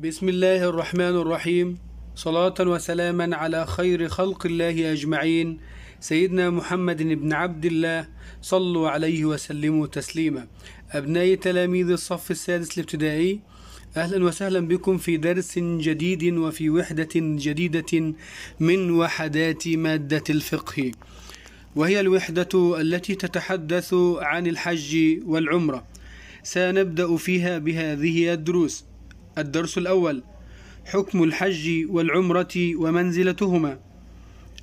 بسم الله الرحمن الرحيم صلاة وسلاما على خير خلق الله أجمعين سيدنا محمد بن عبد الله صلوا عليه وسلموا تسليما أبناء تلاميذ الصف السادس الابتدائي أهلا وسهلا بكم في درس جديد وفي وحدة جديدة من وحدات مادة الفقه وهي الوحدة التي تتحدث عن الحج والعمرة سنبدأ فيها بهذه الدروس الدرس الأول حكم الحج والعمرة ومنزلتهما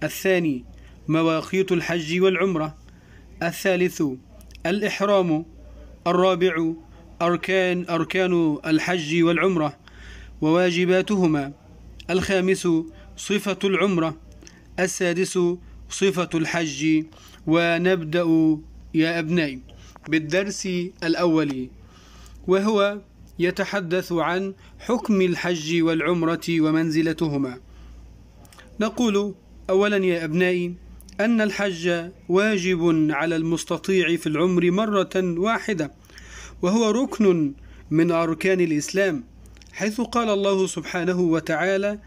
الثاني مواقيت الحج والعمرة الثالث الإحرام الرابع أركان أركان الحج والعمرة وواجباتهما الخامس صفة العمرة السادس صفة الحج ونبدأ يا أبنائي بالدرس الأول وهو يتحدث عن حكم الحج والعمرة ومنزلتهما نقول أولا يا أبنائي أن الحج واجب على المستطيع في العمر مرة واحدة وهو ركن من أركان الإسلام حيث قال الله سبحانه وتعالى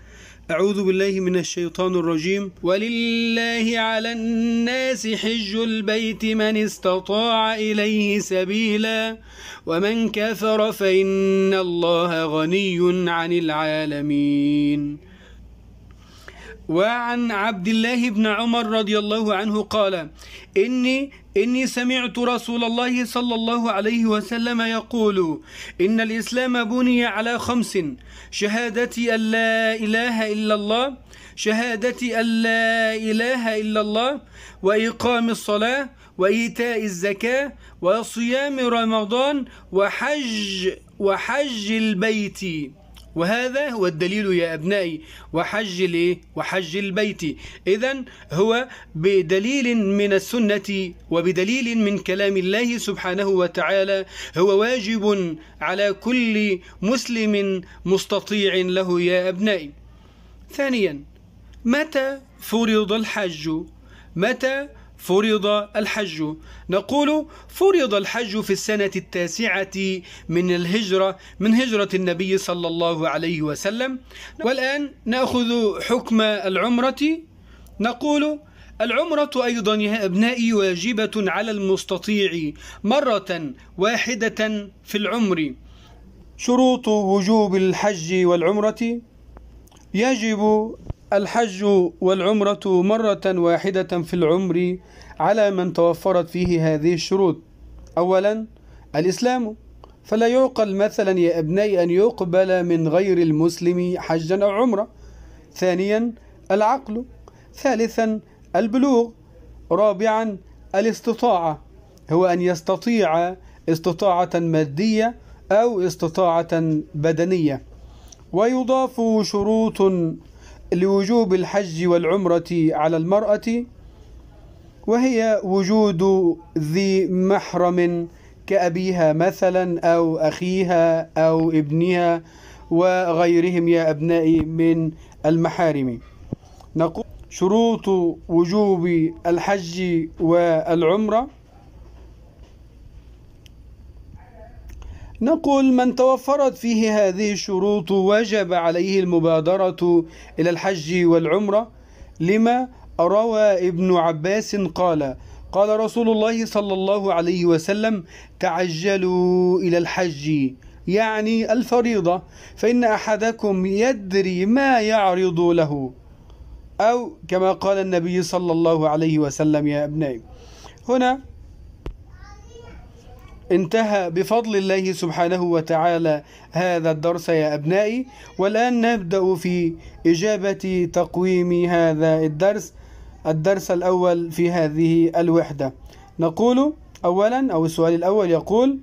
أعوذ بالله من الشيطان الرجيم ولله على الناس حج البيت من استطاع إليه سبيلا ومن كفر فإن الله غني عن العالمين وعن عبد الله بن عمر رضي الله عنه قال إني إني سمعت رسول الله صلى الله عليه وسلم يقول إن الإسلام بني على خمس شهادة أن لا إله إلا الله شهادة أن لا إله إلا الله وإقام الصلاة وإيتاء الزكاة وصيام رمضان وحج وحج البيت وهذا هو الدليل يا أبنائي وحج الإيه؟ وحج البيت إذا هو بدليل من السنة وبدليل من كلام الله سبحانه وتعالى هو واجب على كل مسلم مستطيع له يا أبنائي ثانيا متى فرض الحج متى فرض الحج نقول فرض الحج في السنة التاسعة من الهجرة من هجرة النبي صلى الله عليه وسلم والآن نأخذ حكم العمرة نقول العمرة أيضا يا أبنائي واجبة على المستطيع مرة واحدة في العمر شروط وجوب الحج والعمرة يجب الحج والعمرة مرة واحدة في العمر على من توفرت فيه هذه الشروط أولا الإسلام فلا يعقل مثلا يا أبني أن يقبل من غير المسلم حجا أو عمرة ثانيا العقل ثالثا البلوغ رابعا الاستطاعة هو أن يستطيع استطاعة مادية أو استطاعة بدنية ويضاف شروط لوجوب الحج والعمرة على المرأة وهي وجود ذي محرم كأبيها مثلا أو أخيها أو ابنها وغيرهم يا أبنائي من المحارم نقول شروط وجوب الحج والعمره نقول من توفرت فيه هذه الشروط وجب عليه المبادرة إلى الحج والعمرة لما روى ابن عباس قال قال رسول الله صلى الله عليه وسلم تعجلوا إلى الحج يعني الفريضة فإن أحدكم يدري ما يعرض له أو كما قال النبي صلى الله عليه وسلم يا أبنائي هنا انتهى بفضل الله سبحانه وتعالى هذا الدرس يا أبنائي والآن نبدأ في إجابة تقويم هذا الدرس الدرس الأول في هذه الوحدة نقول أولا أو السؤال الأول يقول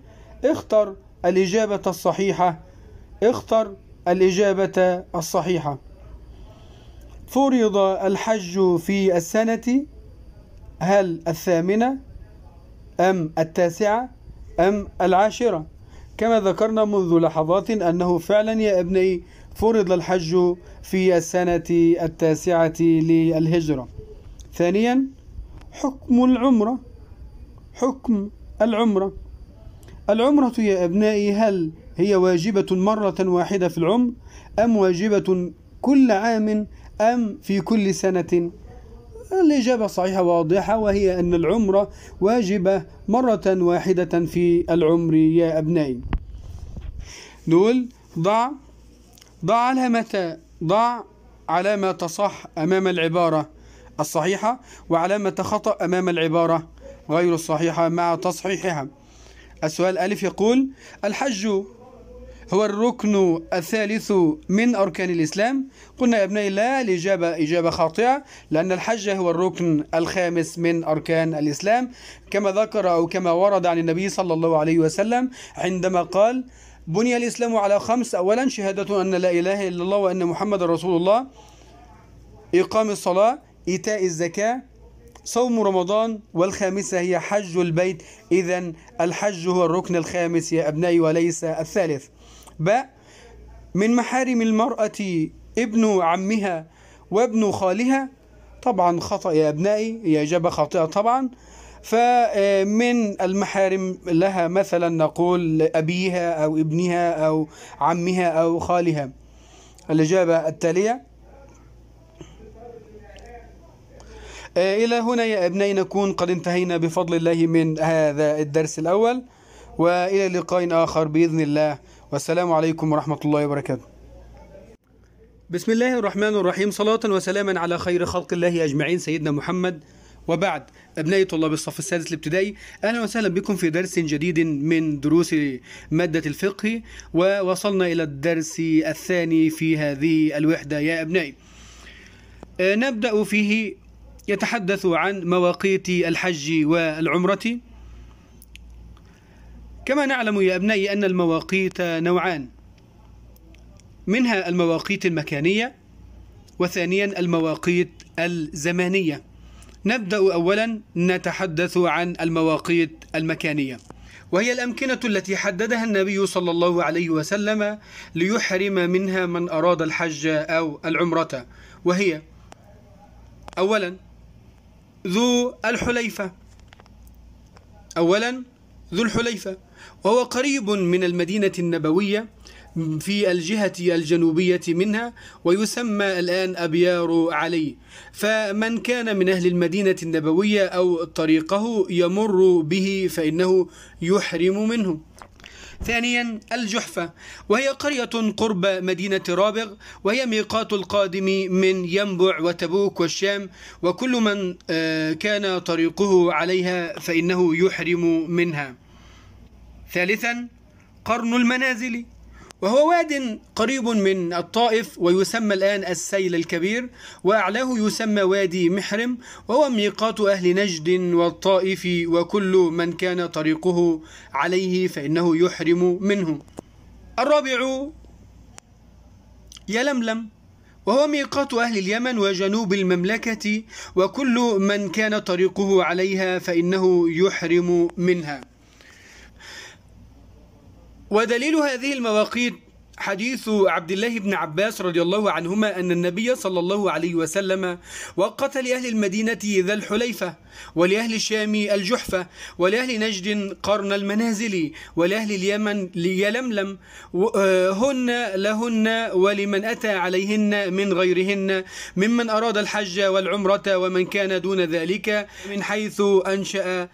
اختر الإجابة الصحيحة اختر الإجابة الصحيحة فرض الحج في السنة هل الثامنة أم التاسعة أم العاشرة كما ذكرنا منذ لحظات أنه فعلا يا ابني فرض الحج في السنة التاسعة للهجرة ثانيا حكم العمرة حكم العمرة العمرة يا أبنائي هل هي واجبة مرة واحدة في العمر أم واجبة كل عام أم في كل سنة الإجابة صحيحة واضحة وهي أن العمرة واجبة مرة واحدة في العمر يا أبنائي نقول ضع ضع علامة ضع علامة صح أمام العبارة الصحيحة وعلامة خطأ أمام العبارة غير الصحيحة مع تصحيحها السؤال ألف يقول الحج هو الركن الثالث من أركان الإسلام قلنا يا أبنائي لا الإجابة إجابة خاطئة لأن الحج هو الركن الخامس من أركان الإسلام كما ذكر أو كما ورد عن النبي صلى الله عليه وسلم عندما قال بني الإسلام على خمس أولا شهادة أن لا إله إلا الله وأن محمد رسول الله إقام الصلاة إيتاء الزكاة صوم رمضان والخامسة هي حج البيت إذا الحج هو الركن الخامس يا أبنائي وليس الثالث باء من محارم المرأة ابن عمها وابن خالها طبعا خطأ يا أبنائي هي إجابة خاطئة طبعا فمن المحارم لها مثلا نقول أبيها أو ابنها أو عمها أو خالها الإجابة التالية آه، إلى هنا يا أبنائي نكون قد انتهينا بفضل الله من هذا الدرس الأول وإلى لقاء آخر بإذن الله والسلام عليكم ورحمة الله وبركاته بسم الله الرحمن الرحيم صلاة وسلاما على خير خلق الله أجمعين سيدنا محمد وبعد أبنائي طلاب الصف السادس الابتدائي أهلا وسهلا بكم في درس جديد من دروس مادة الفقه ووصلنا إلى الدرس الثاني في هذه الوحدة يا أبنائي آه، نبدأ فيه يتحدث عن مواقيت الحج والعمرة كما نعلم يا أبنائي أن المواقيت نوعان منها المواقيت المكانية وثانيا المواقيت الزمانية نبدأ أولا نتحدث عن المواقيت المكانية وهي الأمكنة التي حددها النبي صلى الله عليه وسلم ليحرم منها من أراد الحج أو العمرة وهي أولا ذو الحليفة أولا ذو الحليفة وهو قريب من المدينة النبوية في الجهة الجنوبية منها ويسمى الآن أبيار علي فمن كان من أهل المدينة النبوية أو طريقه يمر به فإنه يحرم منه ثانيا الجحفة وهي قرية قرب مدينة رابغ وهي ميقات القادم من ينبع وتبوك والشام وكل من آه، كان طريقه عليها فإنه يحرم منها ثالثا قرن المنازل وهو واد قريب من الطائف ويسمى الآن السيل الكبير وأعلاه يسمى وادي محرم وهو ميقات أهل نجد والطائف وكل من كان طريقه عليه فإنه يحرم منه الرابع يلملم وهو ميقات أهل اليمن وجنوب المملكة وكل من كان طريقه عليها فإنه يحرم منها ودليل هذه المواقيت حديث عبد الله بن عباس رضي الله عنهما أن النبي صلى الله عليه وسلم وقت لأهل المدينة ذا الحليفة ولأهل الشام الجحفة ولأهل نجد قرن المنازل ولأهل اليمن ليلملم آه، هن لهن ولمن أتى عليهن من غيرهن ممن أراد الحج والعمرة ومن كان دون ذلك من حيث أنشأ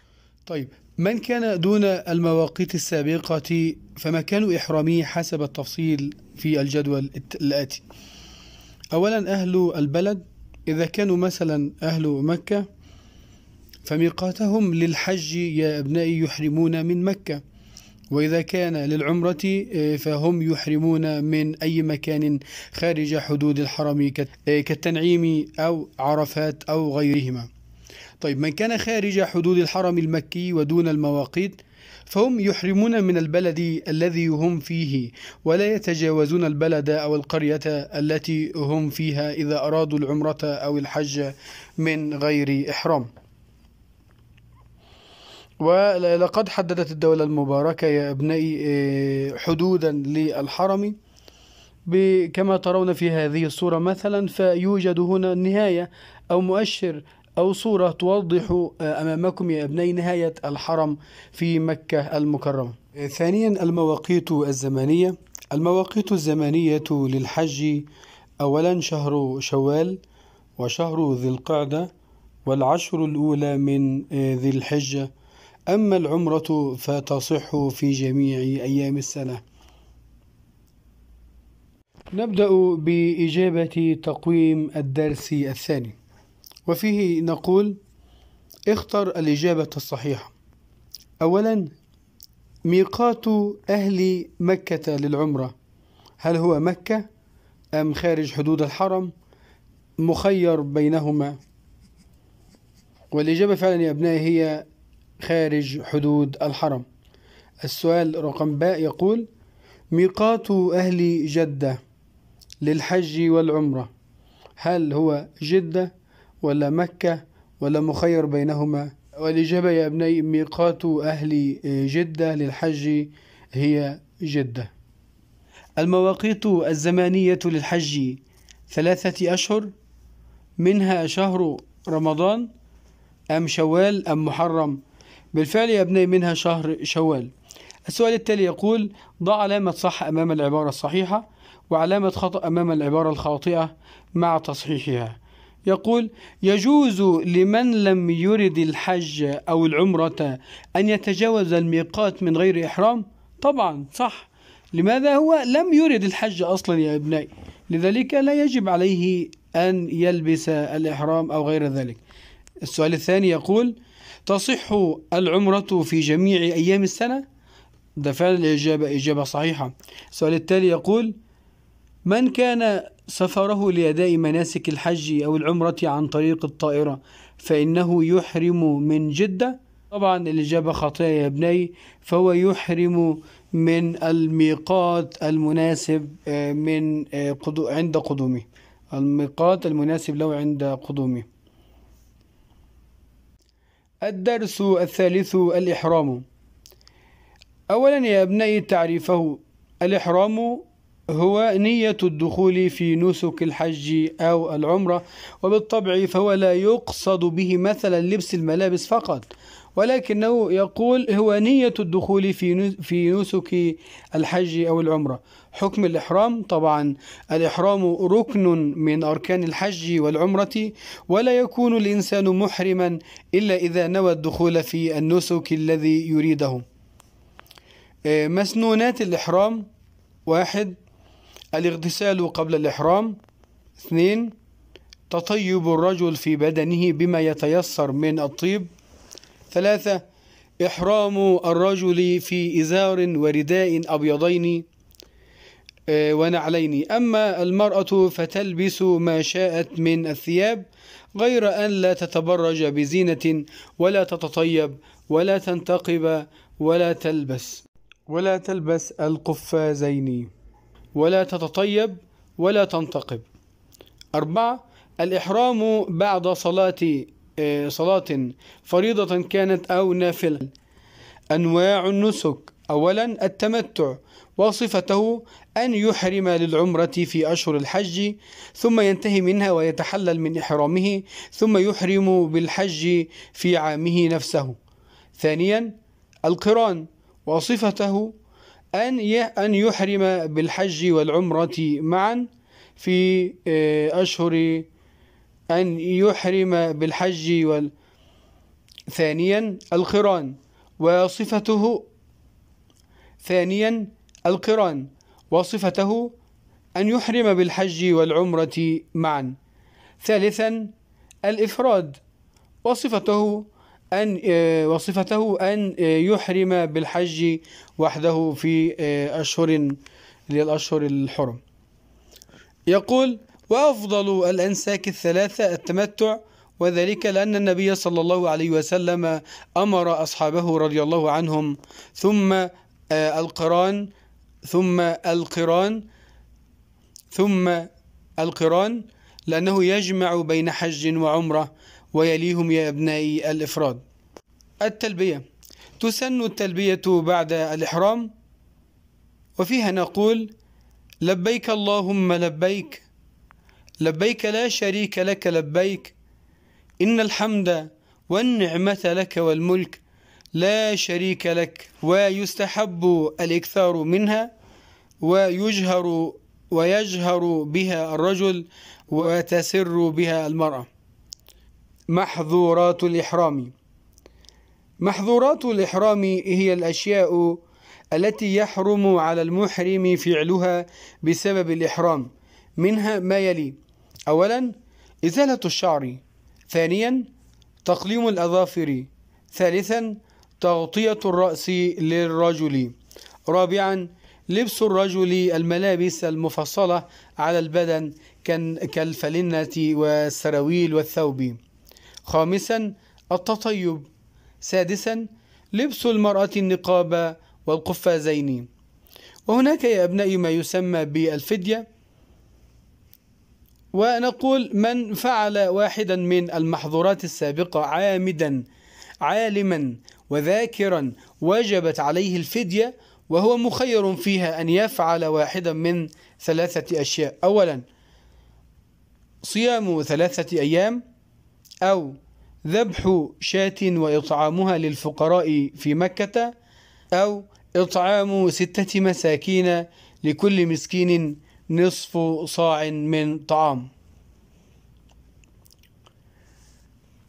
طيب من كان دون المواقيت السابقة فمكان إحرامه حسب التفصيل في الجدول الآتي أولا أهل البلد إذا كانوا مثلا أهل مكة فميقاتهم للحج يا أبنائي يحرمون من مكة وإذا كان للعمرة آه، فهم يحرمون من أي مكان خارج حدود الحرم آه، كالتنعيم أو عرفات أو غيرهما طيب من كان خارج حدود الحرم المكي ودون المواقيت فهم يحرمون من البلد الذي هم فيه ولا يتجاوزون البلد أو القرية التي هم فيها إذا أرادوا العمرة أو الحج من غير إحرام ولقد حددت الدولة المباركة يا أبنائي آه، حدودا للحرم كما ترون في هذه الصورة مثلا فيوجد هنا نهاية أو مؤشر أو صورة توضح أمامكم يا ابني نهاية الحرم في مكة المكرمة ثانيا المواقيت الزمنية المواقيت الزمنية للحج أولا شهر شوال وشهر ذي القعدة والعشر الأولى من ذي الحجة أما العمرة فتصح في جميع أيام السنة نبدأ بإجابة تقويم الدرس الثاني وفيه نقول اختر الإجابة الصحيحة أولا ميقات أهل مكة للعمرة هل هو مكة أم خارج حدود الحرم مخير بينهما والإجابة فعلا يا أبنائي هي خارج حدود الحرم السؤال رقم باء يقول ميقات أهل جدة للحج والعمرة هل هو جدة ولا مكة ولا مخير بينهما والإجابة يا أبني ميقات أهل آه، جدة للحج هي جدة المواقيت الزمانية للحج ثلاثة أشهر منها شهر رمضان أم شوال أم محرم بالفعل يا أبني منها شهر شوال السؤال التالي يقول ضع علامة صح أمام العبارة الصحيحة وعلامة خطأ أمام العبارة الخاطئة مع تصحيحها يقول يجوز لمن لم يرد الحج أو العمرة أن يتجاوز الميقات من غير إحرام طبعا صح لماذا هو لم يرد الحج أصلا يا ابني لذلك لا يجب عليه أن يلبس الإحرام أو غير ذلك السؤال الثاني يقول تصح العمرة في جميع أيام السنة؟ ده فعلا الإجابة إجابة صحيحة السؤال التالي يقول من كان سفره لأداء مناسك الحج أو العمرة عن طريق الطائرة فإنه يحرم من جدة طبعا الإجابة خاطئة يا ابني فهو يحرم من الميقات المناسب آه، من آه، عند قدومه الميقات المناسب له عند قدومه الدرس الثالث الإحرام أولا يا ابني تعريفه الإحرام هو نية الدخول في نسك الحج أو العمرة وبالطبع فهو لا يقصد به مثلا لبس الملابس فقط ولكنه يقول هو نية الدخول في في نسك الحج أو العمرة حكم الإحرام طبعا الإحرام ركن من أركان الحج والعمرة ولا يكون الإنسان محرما إلا إذا نوى الدخول في النسك الذي يريده آه، مسنونات الإحرام واحد الاغتسال قبل الإحرام اثنين تطيب الرجل في بدنه بما يتيسر من الطيب ثلاثة إحرام الرجل في إزار ورداء أبيضين آه، ونعلين أما المرأة فتلبس ما شاءت من الثياب غير أن لا تتبرج بزينة ولا تتطيب ولا تنتقب ولا تلبس ولا تلبس القفازين ولا تتطيب ولا تنتقب أربعة الإحرام بعد صلاة آه، صلاة فريضة كانت أو نافلة أنواع النسك أولا التمتع وصفته أن يحرم للعمرة في أشهر الحج ثم ينتهي منها ويتحلل من إحرامه ثم يحرم بالحج في عامه نفسه ثانيا القران وصفته أن أن يحرم بالحج والعمرة معا في آه، أشهر أن يحرم بالحج وال ثانيا القران وصفته ثانيا القران وصفته أن يحرم بالحج والعمرة معا ثالثا الإفراد وصفته أن آه، وصفته أن آه، يحرم بالحج وحده في آه، أشهر للأشهر الحرم يقول وأفضل الأنساك الثلاثة التمتع وذلك لأن النبي صلى الله عليه وسلم أمر أصحابه رضي الله عنهم ثم القران ثم القران ثم القران لأنه يجمع بين حج وعمرة ويليهم يا أبنائي الإفراد التلبية تسن التلبية بعد الإحرام وفيها نقول لبيك اللهم لبيك لبيك لا شريك لك لبيك إن الحمد والنعمة لك والملك لا شريك لك ويستحب الإكثار منها ويجهر ويجهر بها الرجل وتسر بها المرأة محظورات الإحرام محظورات الإحرام هي الأشياء التي يحرم على المحرم فعلها بسبب الإحرام منها ما يلي أولا إزالة الشعر ثانيا تقليم الأظافر ثالثا تغطية الرأس للرجل رابعا لبس الرجل الملابس المفصلة على البدن كالفلنة والسراويل والثوب خامسا التطيب سادسا لبس المرأة النقاب والقفازين وهناك يا أبنائي ما يسمى بالفدية ونقول من فعل واحدا من المحظورات السابقة عامدا عالما وذاكرا وجبت عليه الفدية وهو مخير فيها أن يفعل واحدا من ثلاثة أشياء أولا صيام ثلاثة أيام أو ذبح شاة وإطعامها للفقراء في مكة أو إطعام ستة مساكين لكل مسكين نصف صاع من طعام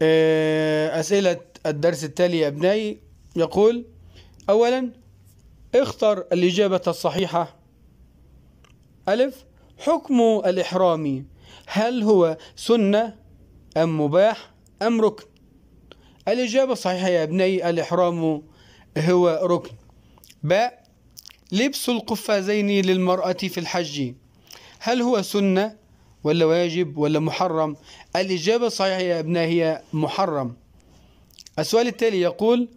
آه، أسئلة الدرس التالي يا أبنائي يقول أولا اختر الإجابة الصحيحة ألف حكم الإحرام هل هو سنة أم مباح أم ركن الإجابة صحيحة يا ابني الإحرام هو ركن باء لبس القفازين للمرأة في الحج هل هو سنة ولا واجب ولا محرم الإجابة صحيحة يا أبنائي هي محرم السؤال التالي يقول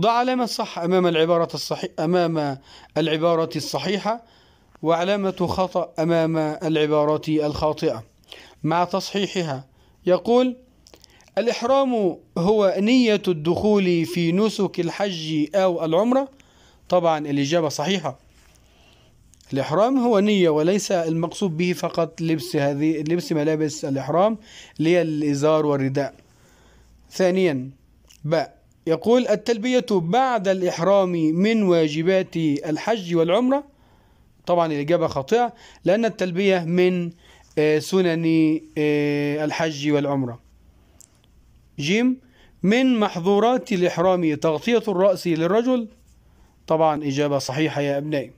ضع علامة صح أمام العبارة الصحيحة أمام العبارة الصحيحة وعلامة خطأ أمام العبارة الخاطئة مع تصحيحها يقول الإحرام هو نية الدخول في نسك الحج أو العمرة طبعا الإجابة صحيحة الإحرام هو نية وليس المقصود به فقط لبس هذه لبس ملابس الإحرام اللي هي الإزار والرداء ثانيا باء يقول التلبية بعد الإحرام من واجبات الحج والعمرة طبعا الإجابة خاطئة لأن التلبية من آه، سنن آه، الحج والعمرة جيم من محظورات الإحرام تغطية الرأس للرجل طبعا إجابة صحيحة يا أبنائي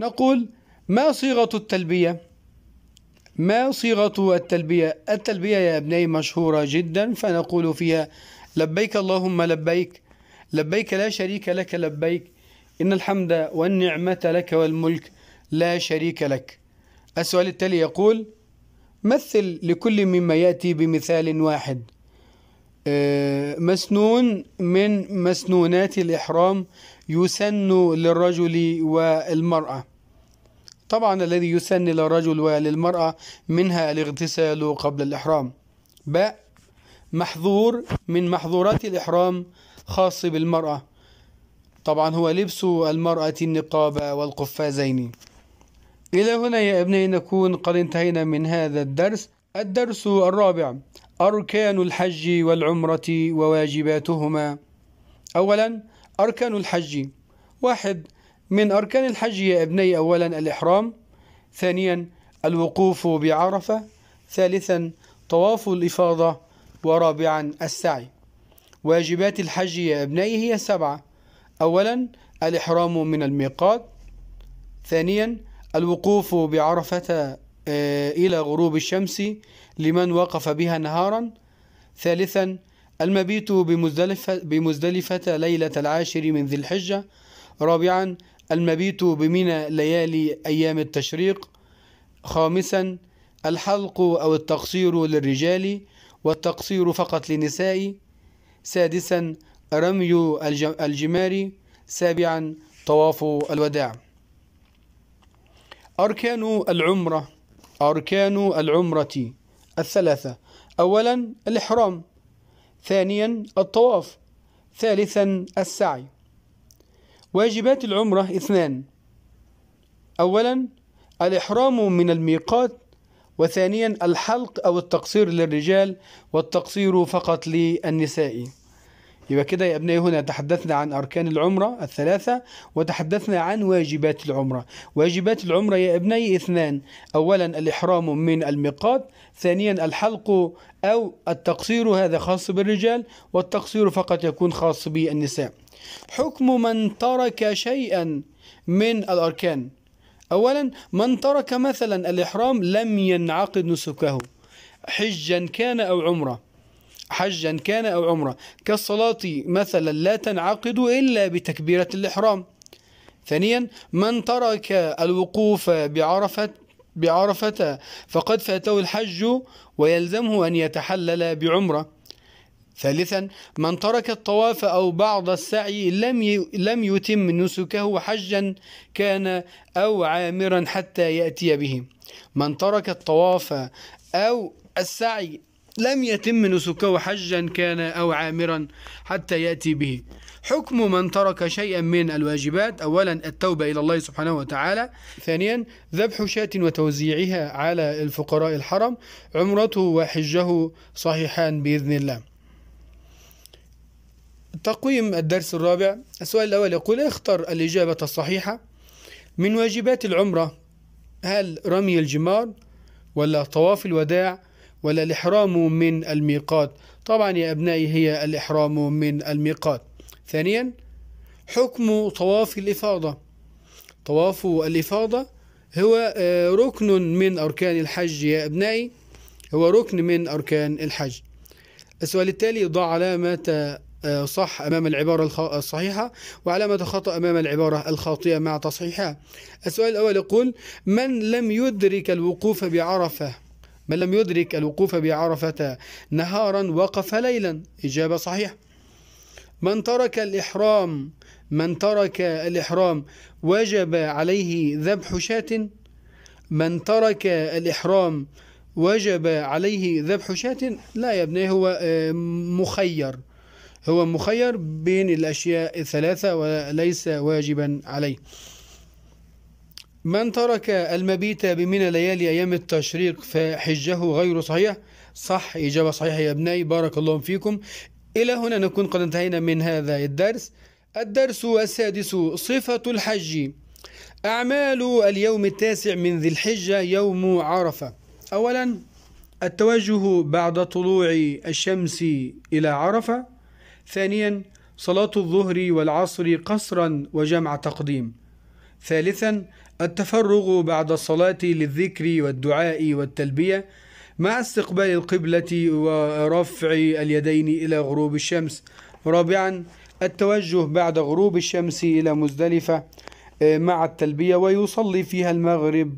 نقول ما صيغة التلبية ما صيغة التلبية التلبية يا أبنائي مشهورة جدا فنقول فيها لبيك اللهم لبيك لبيك لا شريك لك لبيك إن الحمد والنعمة لك والملك لا شريك لك السؤال التالي يقول مثل لكل مما يأتي بمثال واحد آه، مسنون من مسنونات الإحرام يسن للرجل والمرأة طبعا الذي يسن للرجل وللمرأة منها الاغتسال قبل الإحرام باء محظور من محظورات الإحرام خاص بالمرأة طبعا هو لبس المرأة النقاب والقفازين إلى هنا يا أبنائي نكون قد انتهينا من هذا الدرس الدرس الرابع أركان الحج والعمرة وواجباتهما أولا أركان الحج واحد من أركان الحج يا أبني أولا الإحرام ثانيا الوقوف بعرفة ثالثا طواف الإفاضة ورابعا السعي واجبات الحج يا أبني هي سبعة أولا الإحرام من الميقات ثانيا الوقوف بعرفة آه، إلى غروب الشمس لمن وقف بها نهارا ثالثا المبيت بمزدلفة, بمزدلفة ليلة العاشر من ذي الحجة رابعا المبيت بمنى ليالي أيام التشريق خامسا الحلق أو التقصير للرجال والتقصير فقط للنساء سادسا رمي الجمار سابعا طواف الوداع أركان العمرة أركان العمرة الثلاثة أولا الإحرام ثانيا الطواف ثالثا السعي واجبات العمرة اثنان أولا الإحرام من الميقات وثانيا الحلق أو التقصير للرجال والتقصير فقط للنساء يبقى كده يا أبنائي هنا تحدثنا عن أركان العمرة الثلاثة وتحدثنا عن واجبات العمرة واجبات العمرة يا أبنائي اثنان أولا الإحرام من الميقات ثانيا الحلق أو التقصير هذا خاص بالرجال والتقصير فقط يكون خاص بالنساء حكم من ترك شيئا من الأركان أولا من ترك مثلا الإحرام لم ينعقد نسكه حجا كان أو عمره حجا كان أو عمرة كالصلاة مثلا لا تنعقد إلا بتكبيرة الإحرام ثانيا من ترك الوقوف بعرفة بعرفة فقد فاته الحج ويلزمه أن يتحلل بعمره ثالثا من ترك الطواف أو بعض السعي لم لم يتم نسكه حجا كان أو عامرا حتى يأتي به من ترك الطواف أو السعي لم يتم نسكه حجا كان أو عامرا حتى يأتي به حكم من ترك شيئا من الواجبات أولا التوبة إلى الله سبحانه وتعالى ثانيا ذبح شاة وتوزيعها على الفقراء الحرم عمرته وحجه صحيحان بإذن الله تقويم الدرس الرابع السؤال الأول يقول اختر الإجابة الصحيحة من واجبات العمرة هل رمي الجمار ولا طواف الوداع ولا الإحرام من الميقات طبعا يا أبنائي هي الإحرام من الميقات ثانيا حكم طواف الإفاضة طواف الإفاضة هو آه، ركن من أركان الحج يا أبنائي هو ركن من أركان الحج السؤال التالي ضع علامة آه، صح أمام العبارة آه، الصحيحة وعلامة خطأ أمام العبارة الخاطئة مع تصحيحها السؤال الأول يقول من لم يدرك الوقوف بعرفة من لم يدرك الوقوف بعرفة نهارا وقف ليلا إجابة صحيحة من ترك الإحرام من ترك الإحرام وجب عليه ذبح شاة من ترك الإحرام وجب عليه ذبح شاة لا يا ابني هو آه، مخير هو مخير بين الأشياء الثلاثة وليس واجبا عليه من ترك المبيت بمنى ليالي أيام التشريق فحجه غير صحيح صح إجابة صحيحة يا ابني بارك الله فيكم إلى هنا نكون قد انتهينا من هذا الدرس الدرس السادس صفة الحج أعمال اليوم التاسع من ذي الحجة يوم عرفة أولا التوجه بعد طلوع الشمس إلى عرفة ثانيا صلاة الظهر والعصر قصرا وجمع تقديم ثالثا التفرغ بعد الصلاة للذكر والدعاء والتلبية مع استقبال القبلة ورفع اليدين إلى غروب الشمس رابعا التوجه بعد غروب الشمس إلى مزدلفة آه، مع التلبية ويصلي فيها المغرب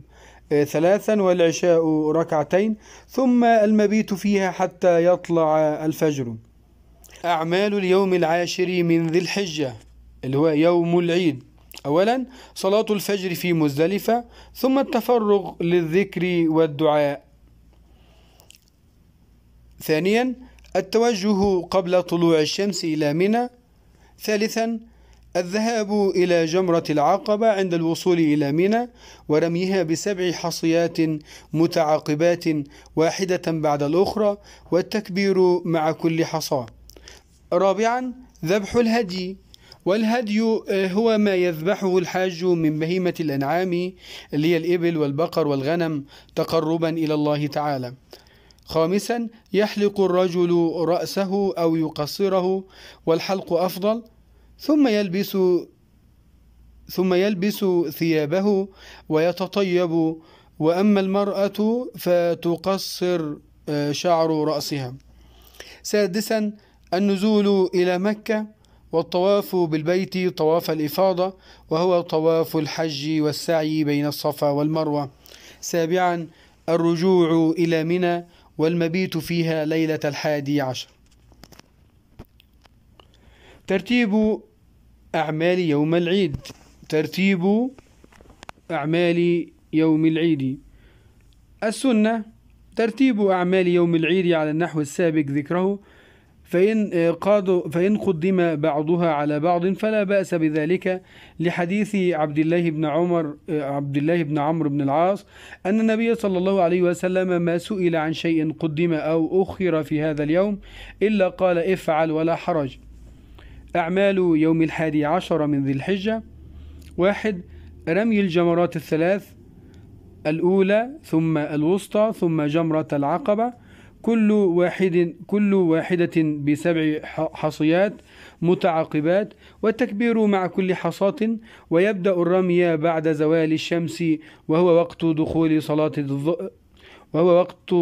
آه، ثلاثا والعشاء ركعتين ثم المبيت فيها حتى يطلع الفجر أعمال اليوم العاشر من ذي الحجة اللي هو يوم العيد أولا صلاة الفجر في مزدلفة ثم التفرغ للذكر والدعاء ثانيا التوجه قبل طلوع الشمس إلى منى ثالثا الذهاب إلى جمرة العقبة عند الوصول إلى منى ورميها بسبع حصيات متعاقبات واحدة بعد الأخرى والتكبير مع كل حصاة رابعا ذبح الهدي والهدي آه، هو ما يذبحه الحاج من بهيمة الأنعام اللي هي الإبل والبقر والغنم تقربا إلى الله تعالى خامسا يحلق الرجل رأسه أو يقصره والحلق أفضل ثم يلبس ثم يلبس ثيابه ويتطيب وأما المرأة فتقصر آه، شعر رأسها سادسا النزول إلى مكة والطواف بالبيت طواف الإفاضة وهو طواف الحج والسعي بين الصفا والمروة سابعا الرجوع إلى منى والمبيت فيها ليلة الحادي عشر ترتيب أعمال يوم العيد ترتيب أعمال يوم العيد السنة ترتيب أعمال يوم العيد على النحو السابق ذكره فإن, آه، فإن قدم بعضها على بعض فلا بأس بذلك لحديث عبد الله بن عمر آه، عبد الله بن عمرو بن العاص أن النبي صلى الله عليه وسلم ما سئل عن شيء قدم أو أخر في هذا اليوم إلا قال افعل ولا حرج أعمال يوم الحادي عشر من ذي الحجة واحد رمي الجمرات الثلاث الأولى ثم الوسطى ثم جمرة العقبة كل واحد كل واحدة بسبع حصيات متعاقبات والتكبير مع كل حصاة ويبدأ الرمي بعد زوال الشمس وهو وقت دخول صلاة الظهر وهو وقت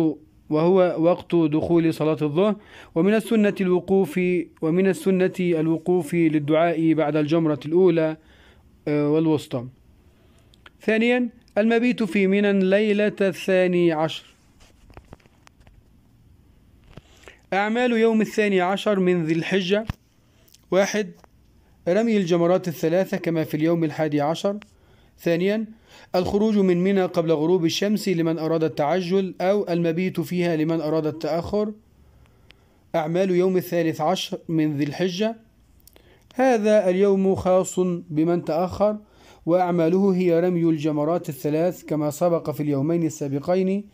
وهو وقت دخول صلاة الظهر ومن السنة الوقوف ومن السنة الوقوف للدعاء بعد الجمرة الأولى آه، والوسطى ثانيا المبيت في منى ليلة الثاني عشر أعمال يوم الثاني عشر من ذي الحجة واحد رمي الجمرات الثلاثة كما في اليوم الحادي عشر ثانيا الخروج من منى قبل غروب الشمس لمن أراد التعجل أو المبيت فيها لمن أراد التأخر أعمال يوم الثالث عشر من ذي الحجة هذا اليوم خاص بمن تأخر وأعماله هي رمي الجمرات الثلاث كما سبق في اليومين السابقين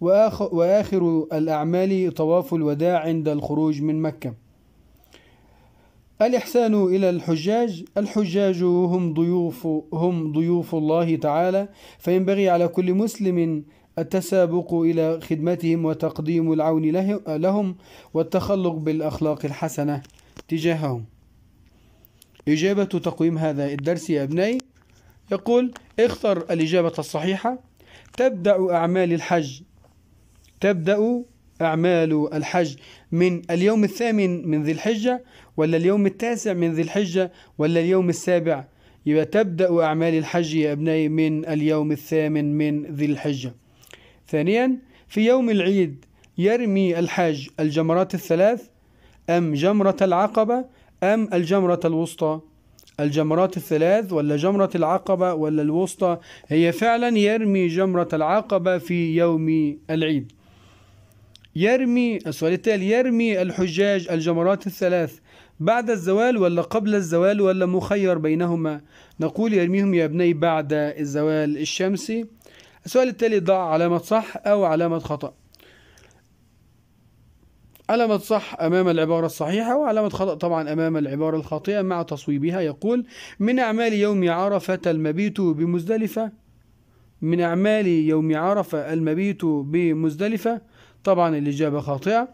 وآخر, الأعمال طواف الوداع عند الخروج من مكة الإحسان إلى الحجاج الحجاج هم ضيوف هم ضيوف الله تعالى فينبغي على كل مسلم التسابق إلى خدمتهم وتقديم العون لهم والتخلق بالأخلاق الحسنة تجاههم إجابة تقويم هذا الدرس يا ابني يقول اختر الإجابة الصحيحة تبدأ أعمال الحج تبدأ أعمال الحج من اليوم الثامن من ذي الحجة ولا اليوم التاسع من ذي الحجة ولا اليوم السابع يبقى تبدأ أعمال الحج يا أبنائي من اليوم الثامن من ذي الحجة ثانيا في يوم العيد يرمي الحاج الجمرات الثلاث أم جمرة العقبة أم الجمرة الوسطى الجمرات الثلاث ولا جمرة العقبة ولا الوسطى هي فعلا يرمي جمرة العقبة في يوم العيد يرمي السؤال التالي يرمي الحجاج الجمرات الثلاث بعد الزوال ولا قبل الزوال ولا مخير بينهما نقول يرميهم يا ابني بعد الزوال الشمسي السؤال التالي ضع علامة صح أو علامة خطأ علامة صح أمام العبارة الصحيحة وعلامة خطأ طبعا أمام العبارة الخاطئة مع تصويبها يقول من أعمال يوم عرفة المبيت بمزدلفة من أعمال يوم عرفة المبيت بمزدلفة طبعا الإجابة خاطئة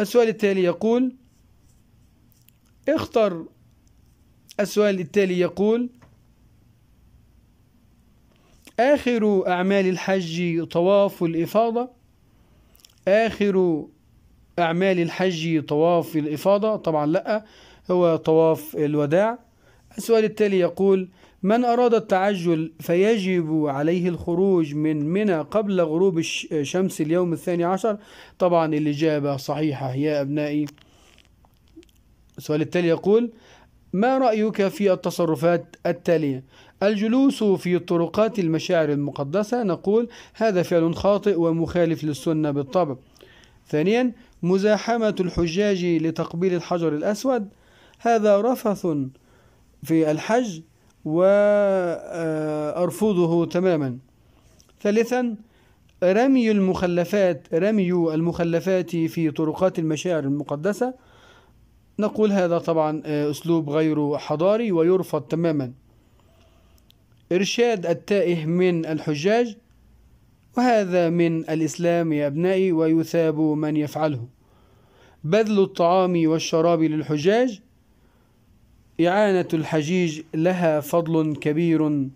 السؤال التالي يقول اختر السؤال التالي يقول آخر أعمال الحج طواف الإفاضة آخر أعمال الحج طواف الإفاضة طبعا لا هو طواف الوداع السؤال التالي يقول من أراد التعجل فيجب عليه الخروج من منى قبل غروب الشمس اليوم الثاني عشر طبعا الإجابة صحيحة يا أبنائي السؤال التالي يقول ما رأيك في التصرفات التالية الجلوس في طرقات المشاعر المقدسة نقول هذا فعل خاطئ ومخالف للسنة بالطبع ثانيا مزاحمة الحجاج لتقبيل الحجر الأسود هذا رفث في الحج وأرفضه تماما ثالثا رمي المخلفات رمي المخلفات في طرقات المشاعر المقدسة نقول هذا طبعا آه، أسلوب غير حضاري ويرفض تماما إرشاد التائه من الحجاج وهذا من الإسلام يا أبنائي ويثاب من يفعله بذل الطعام والشراب للحجاج إعانة الحجيج لها فضل كبير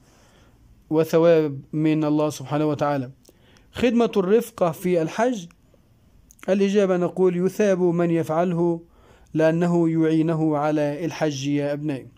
وثواب من الله سبحانه وتعالى خدمة الرفقة في الحج الإجابة نقول يثاب من يفعله لأنه يعينه على الحج يا أبنائي